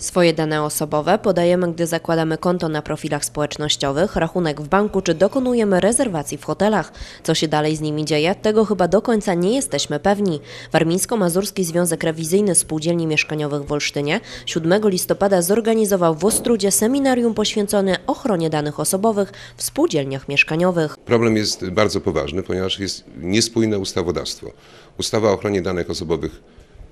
Swoje dane osobowe podajemy, gdy zakładamy konto na profilach społecznościowych, rachunek w banku czy dokonujemy rezerwacji w hotelach. Co się dalej z nimi dzieje, tego chyba do końca nie jesteśmy pewni. Warmińsko-Mazurski Związek Rewizyjny Spółdzielni Mieszkaniowych w Olsztynie 7 listopada zorganizował w Ostrudzie seminarium poświęcone ochronie danych osobowych w spółdzielniach mieszkaniowych. Problem jest bardzo poważny, ponieważ jest niespójne ustawodawstwo. Ustawa o ochronie danych osobowych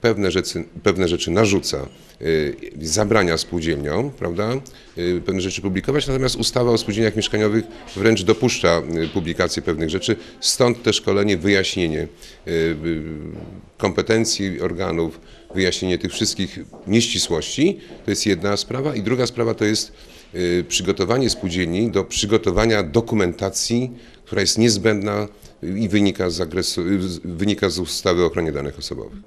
pewne rzeczy, pewne rzeczy narzuca, y, zabrania spółdzielniom, prawda, y, pewne rzeczy publikować, natomiast ustawa o spółdzielniach mieszkaniowych wręcz dopuszcza y, publikację pewnych rzeczy, stąd te szkolenie, wyjaśnienie kompetencji organów, wyjaśnienie tych wszystkich nieścisłości, to jest jedna sprawa i druga sprawa to jest przygotowanie spółdzielni do przygotowania dokumentacji, która jest niezbędna i wynika z, wynika z ustawy o ochronie danych osobowych.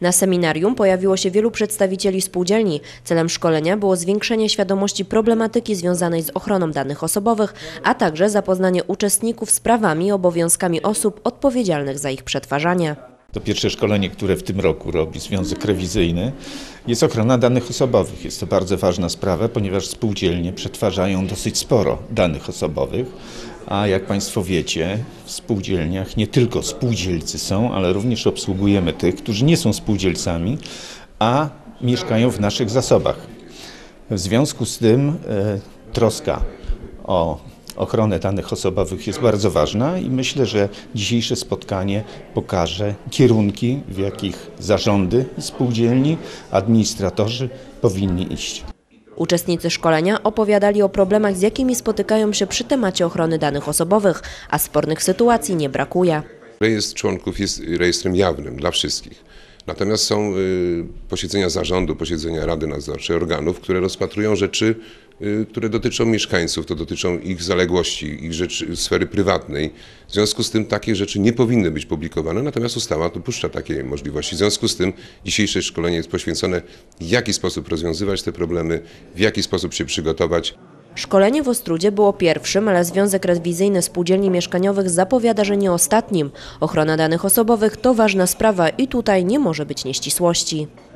Na seminarium pojawiło się wielu przedstawicieli spółdzielni. Celem szkolenia było zwiększenie świadomości problematyki związanej z ochroną danych osobowych, a także zapoznanie uczestników z prawami i obowiązkami osób odpowiedzialnych za ich przetwarzanie. To pierwsze szkolenie, które w tym roku robi Związek Rewizyjny, jest ochrona danych osobowych. Jest to bardzo ważna sprawa, ponieważ spółdzielnie przetwarzają dosyć sporo danych osobowych, a jak Państwo wiecie, w spółdzielniach nie tylko spółdzielcy są, ale również obsługujemy tych, którzy nie są spółdzielcami, a mieszkają w naszych zasobach. W związku z tym e, troska o Ochrona danych osobowych jest bardzo ważna i myślę, że dzisiejsze spotkanie pokaże kierunki, w jakich zarządy spółdzielni, administratorzy powinni iść. Uczestnicy szkolenia opowiadali o problemach, z jakimi spotykają się przy temacie ochrony danych osobowych, a spornych sytuacji nie brakuje. Rejestr członków jest rejestrem jawnym dla wszystkich. Natomiast są y, posiedzenia zarządu, posiedzenia Rady Nadzorczej, organów, które rozpatrują rzeczy, y, które dotyczą mieszkańców, to dotyczą ich zaległości, ich rzeczy, sfery prywatnej. W związku z tym takie rzeczy nie powinny być publikowane, natomiast ustawa dopuszcza takie możliwości. W związku z tym dzisiejsze szkolenie jest poświęcone, w jaki sposób rozwiązywać te problemy, w jaki sposób się przygotować. Szkolenie w Ostrudzie było pierwszym, ale Związek Rewizyjny Spółdzielni Mieszkaniowych zapowiada, że nie ostatnim. Ochrona danych osobowych to ważna sprawa i tutaj nie może być nieścisłości.